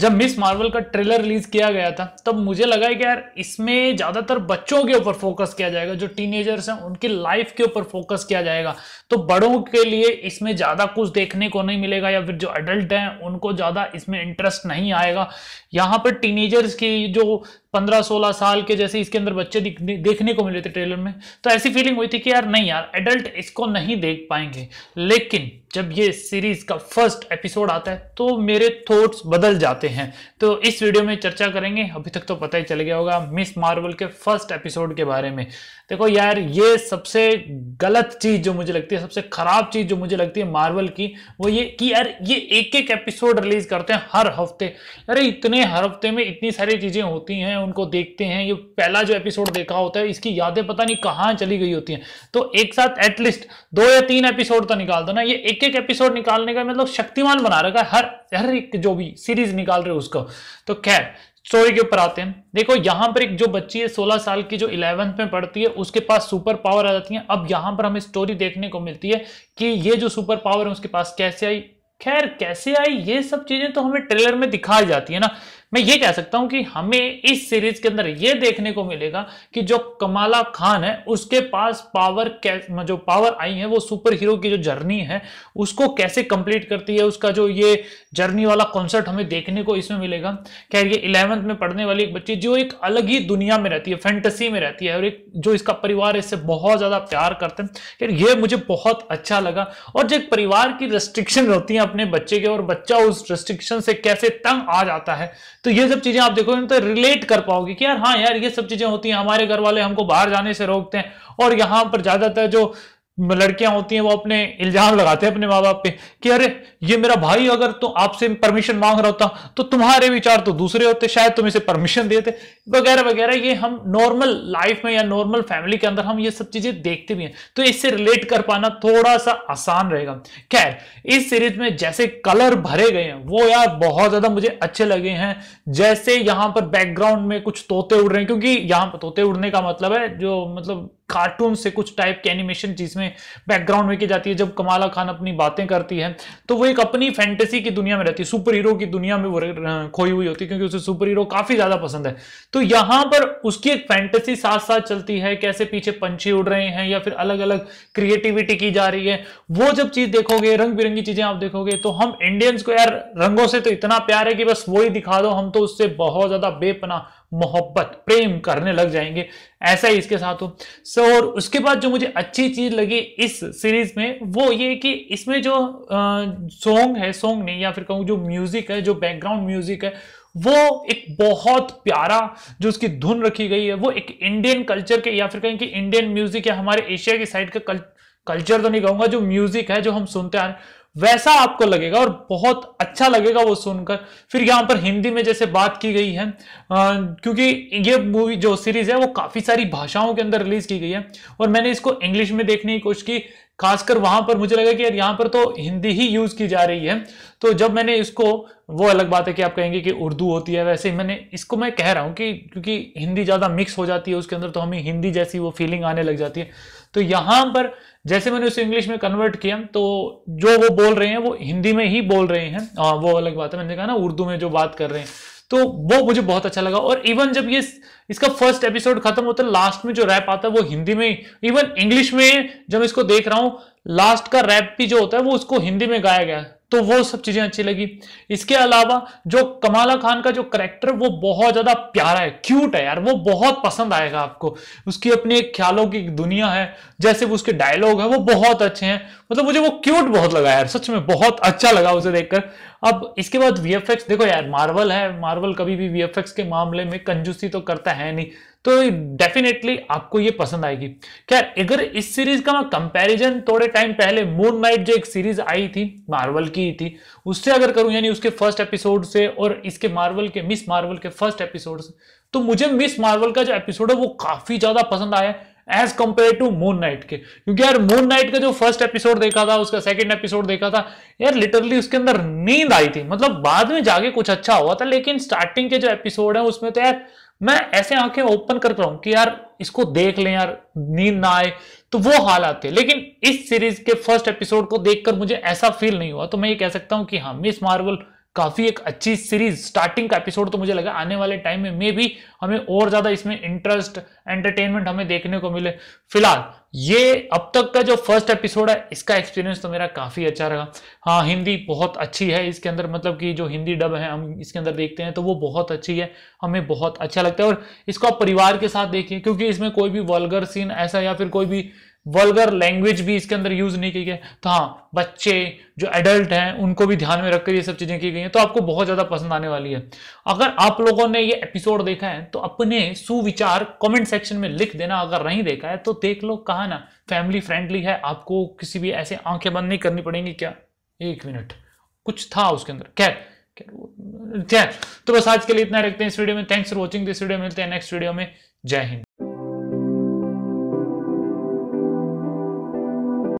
जब Miss Marvel का trailer release किया गया था तब मुझे लगा कि यार इसमें ज़्यादातर बच्चों के ऊपर फोकस किया जाएगा जो टीनेजर्स हैं उनकी लाइफ के ऊपर फोकस किया जाएगा तो बड़ों के लिए इसमें ज़्यादा कुछ देखने को नहीं मिलेगा या फिर जो अडल्ट हैं उनको ज़्यादा इसमें इंटरेस्ट नहीं आएगा यहाँ पर टीनेजर्स की जो पंद्रह सोलह साल के जैसे इसके अंदर बच्चे देखने को मिले थे ट्रेलर में तो ऐसी फीलिंग हुई थी कि यार नहीं यार एडल्ट इसको नहीं देख पाएंगे लेकिन जब ये सीरीज का फर्स्ट एपिसोड आता है तो मेरे थॉट्स बदल जाते हैं तो इस वीडियो में चर्चा करेंगे अभी तक तो पता ही चल गया होगा मिस मार्वल के फर्स्ट एपिसोड के बारे में देखो यार ये सबसे गलत चीज़ जो मुझे लगती है सबसे ख़राब चीज़ जो मुझे लगती है मार्वल की वो ये कि यार ये एक एक एपिसोड रिलीज करते हैं हर हफ्ते अरे इतने हर हफ्ते में इतनी सारी चीज़ें होती हैं उनको देखते हैं ये पहला जो एपिसोड देखा होता है इसकी यादें पता नहीं कहाँ चली गई होती हैं तो एक साथ एटलीस्ट दो या तीन एपिसोड तो निकाल दो ना ये एक एक एपिसोड निकालने का मतलब शक्तिमान बना रखा है हर हर एक जो भी सीरीज निकाल रहे हो उसको तो खैर स्टोरी के ऊपर आते हैं देखो यहाँ पर एक जो बच्ची है 16 साल की जो इलेवंथ में पढ़ती है उसके पास सुपर पावर आ जाती है अब यहाँ पर हमें स्टोरी देखने को मिलती है कि ये जो सुपर पावर है उसके पास कैसे आई खैर कैसे आई ये सब चीज़ें तो हमें ट्रेलर में दिखाई जाती है ना मैं ये कह सकता हूं कि हमें इस सीरीज के अंदर यह देखने को मिलेगा कि जो कमाला खान है उसके पास पावर जो पावर आई है वो सुपर हीरो की जो जर्नी है उसको कैसे कंप्लीट करती है उसका जो ये जर्नी वाला कॉन्सेप्ट हमें देखने को इसमें मिलेगा खैर ये इलेवंथ में पढ़ने वाली एक बच्ची जो एक अलग ही दुनिया में रहती है फैंटेसी में रहती है और एक जो इसका परिवार इससे बहुत ज्यादा प्यार करते हैं खैर ये मुझे बहुत अच्छा लगा और जो एक परिवार की रेस्ट्रिक्शन होती है अपने बच्चे के और बच्चा उस रेस्ट्रिक्शन से कैसे तंग आ जाता है तो ये सब चीजें आप देखोगे तो रिलेट कर पाओगे कि यार हाँ यार ये सब चीजें होती हैं हमारे घर वाले हमको बाहर जाने से रोकते हैं और यहाँ पर ज्यादातर जो लड़कियां होती हैं वो अपने इल्जाम लगाते हैं अपने माँ बाप पे कि अरे ये मेरा भाई अगर तो आपसे परमिशन मांग रहा होता तो तुम्हारे विचार तो दूसरे होते शायद तुम इसे परमिशन देते वगैरह वगैरह ये हम नॉर्मल लाइफ में या नॉर्मल फैमिली के अंदर हम ये सब चीजें देखते भी हैं तो इससे रिलेट कर पाना थोड़ा सा आसान रहेगा खैर इस सीरीज में जैसे कलर भरे गए हैं वो यार बहुत ज्यादा मुझे अच्छे लगे हैं जैसे यहाँ पर बैकग्राउंड में कुछ तोते उड़ रहे हैं क्योंकि यहां पर तोते उड़ने का मतलब है जो मतलब कार्टून से कुछ टाइप के एनिमेशन जिसमें बैकग्राउंड में की जाती है जब कमाला खान अपनी बातें करती है तो वो एक अपनी फैंटेसी की दुनिया में रहती है सुपर हीरो की दुनिया में वो खोई हुई होती है क्योंकि उसे सुपर हीरो काफी ज्यादा पसंद है तो यहां पर उसकी एक फैंटेसी साथ साथ चलती है कैसे पीछे पंछी उड़ रहे हैं या फिर अलग अलग क्रिएटिविटी की जा रही है वो जब चीज देखोगे रंग बिरंगी चीजें आप देखोगे तो हम इंडियंस को यार रंगों से तो इतना प्यार है कि बस वो दिखा दो हम तो उससे बहुत ज्यादा बेपना मोहब्बत प्रेम करने लग जाएंगे ऐसा ही इसके साथ हो सो और उसके बाद जो मुझे अच्छी चीज लगी इस सीरीज में वो ये कि इसमें जो सॉन्ग है सॉन्ग नहीं या फिर कहूँ जो म्यूजिक है जो बैकग्राउंड म्यूजिक है वो एक बहुत प्यारा जो उसकी धुन रखी गई है वो एक इंडियन कल्चर के या फिर कहें कि इंडियन म्यूजिक या हमारे एशिया की साइड का कल, कल्चर तो नहीं कहूंगा जो म्यूजिक है जो हम सुनते हैं वैसा आपको लगेगा और बहुत अच्छा लगेगा वो सुनकर फिर यहाँ पर हिंदी में जैसे बात की गई है आ, क्योंकि ये मूवी जो सीरीज है वो काफी सारी भाषाओं के अंदर रिलीज की गई है और मैंने इसको इंग्लिश में देखने की कोशिश की खासकर वहां पर मुझे लगा कि यार यहाँ पर तो हिंदी ही यूज की जा रही है तो जब मैंने इसको वो अलग बात है कि आप कहेंगे कि उर्दू होती है वैसे मैंने इसको मैं कह रहा हूँ कि क्योंकि हिंदी ज़्यादा मिक्स हो जाती है उसके अंदर तो हमें हिंदी जैसी वो फीलिंग आने लग जाती है तो यहाँ पर जैसे मैंने उसे इंग्लिश में कन्वर्ट किया तो जो वो बोल रहे हैं वो हिंदी में ही बोल रहे हैं आ, हाँ, वो अलग बात है मैंने कहा ना उर्दू में जो बात कर रहे हैं तो वो मुझे बहुत अच्छा लगा और इवन जब ये इसका फर्स्ट एपिसोड खत्म होता है लास्ट में जो रैप आता है वो हिंदी में इवन इंग्लिश में जब इसको देख रहा हूं लास्ट का रैप भी जो होता है वो उसको हिंदी में गाया गया है तो वो सब चीजें अच्छी लगी इसके अलावा जो कमाला खान का जो करेक्टर वो बहुत ज्यादा प्यारा है क्यूट है यार वो बहुत पसंद आएगा आपको उसकी अपनी एक ख्यालों की दुनिया है जैसे वो उसके डायलॉग है वो बहुत अच्छे हैं मतलब मुझे वो क्यूट बहुत लगा यार सच में बहुत अच्छा लगा उसे देखकर अब इसके बाद वीएफएक्स देखो यार मार्वल है मार्वल कभी भी वीएफएक्स के मामले में कंजूसी तो करता है नहीं तो डेफिनेटली आपको ये पसंद आएगी खैर अगर इस सीरीज का मैं कंपैरिजन थोड़े टाइम पहले मून नाइट जो एक सीरीज आई थी मार्वल की थी उससे अगर करूं यानी उसके फर्स्ट एपिसोड से और इसके मार्वल के मिस मार्वल के फर्स्ट एपिसोड से तो मुझे मिस मार्वल का जो एपिसोड है वो काफी ज्यादा पसंद आया as compared to Moon Knight के क्योंकि यार मून नाइट का जो फर्स्ट एपिसोड देखा था उसका सेकेंड एपिसोड देखा था यार लिटरली उसके अंदर नींद आई थी मतलब बाद में जाके कुछ अच्छा हुआ था लेकिन स्टार्टिंग के जो एपिसोड है उसमें तो यार मैं ऐसे आंखें ओपन करता हूं कि यार इसको देख लें यार नींद ना आए तो वो हालात थे लेकिन इस सीरीज के फर्स्ट एपिसोड को देखकर मुझे ऐसा फील नहीं हुआ तो मैं ये कह सकता हूं कि हाँ मिस मार्वल काफी एक अच्छी सीरीज स्टार्टिंग का एपिसोड तो मुझे लगा आने वाले टाइम में मे भी हमें और ज्यादा इसमें इंटरेस्ट एंटरटेनमेंट हमें देखने को मिले फिलहाल ये अब तक का जो फर्स्ट एपिसोड है इसका एक्सपीरियंस तो मेरा काफी अच्छा रहा हाँ हिंदी बहुत अच्छी है इसके अंदर मतलब कि जो हिंदी डब है हम इसके अंदर देखते हैं तो वो बहुत अच्छी है हमें बहुत अच्छा लगता है और इसको आप परिवार के साथ देखिए क्योंकि इसमें कोई भी वर्लगर सीन ऐसा या फिर कोई भी वर्गर लैंग्वेज भी इसके अंदर यूज नहीं की गई तो हाँ बच्चे जो एडल्ट हैं उनको भी ध्यान में रखकर ये सब चीजें की गई हैं तो आपको बहुत ज्यादा पसंद आने वाली है अगर आप लोगों ने ये एपिसोड देखा है तो अपने सुविचार कमेंट सेक्शन में लिख देना अगर नहीं देखा है तो देख लो कहा ना फैमिली फ्रेंडली है आपको किसी भी ऐसे आंखें बंद नहीं करनी पड़ेंगी क्या एक मिनट कुछ था उसके अंदर क्या क्या तो बस आज के लिए इतना रखते हैं इस वीडियो में thanks for watching this video मिलते हैं नेक्स्ट वीडियो में जय हिंद